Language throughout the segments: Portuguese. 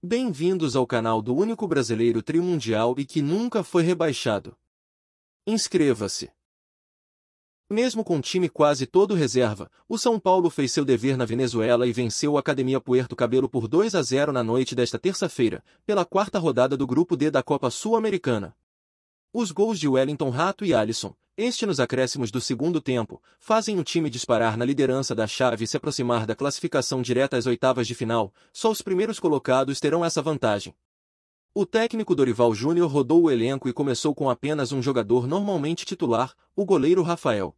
Bem-vindos ao canal do único brasileiro trimundial e que nunca foi rebaixado. Inscreva-se. Mesmo com o time quase todo reserva, o São Paulo fez seu dever na Venezuela e venceu a Academia Puerto Cabelo por 2 a 0 na noite desta terça-feira, pela quarta rodada do Grupo D da Copa Sul-Americana. Os gols de Wellington Rato e Alisson, este nos acréscimos do segundo tempo, fazem o time disparar na liderança da chave e se aproximar da classificação direta às oitavas de final, só os primeiros colocados terão essa vantagem. O técnico Dorival Júnior rodou o elenco e começou com apenas um jogador normalmente titular, o goleiro Rafael.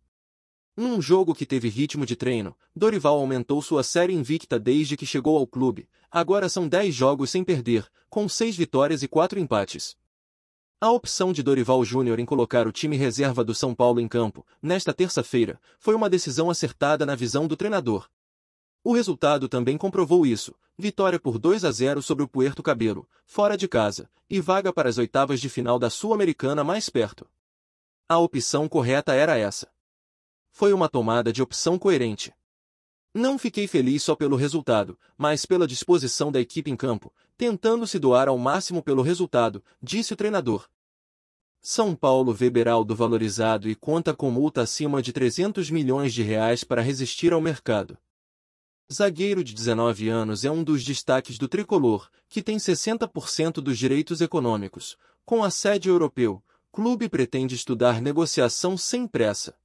Num jogo que teve ritmo de treino, Dorival aumentou sua série invicta desde que chegou ao clube. Agora são 10 jogos sem perder, com 6 vitórias e 4 empates. A opção de Dorival Júnior em colocar o time reserva do São Paulo em campo, nesta terça-feira, foi uma decisão acertada na visão do treinador. O resultado também comprovou isso, vitória por 2 a 0 sobre o Puerto Cabelo, fora de casa, e vaga para as oitavas de final da Sul-Americana mais perto. A opção correta era essa. Foi uma tomada de opção coerente. Não fiquei feliz só pelo resultado, mas pela disposição da equipe em campo, tentando se doar ao máximo pelo resultado, disse o treinador. São Paulo vê Beraldo valorizado e conta com multa acima de 300 milhões de reais para resistir ao mercado. Zagueiro de 19 anos é um dos destaques do tricolor, que tem 60% dos direitos econômicos. Com a sede europeu, clube pretende estudar negociação sem pressa.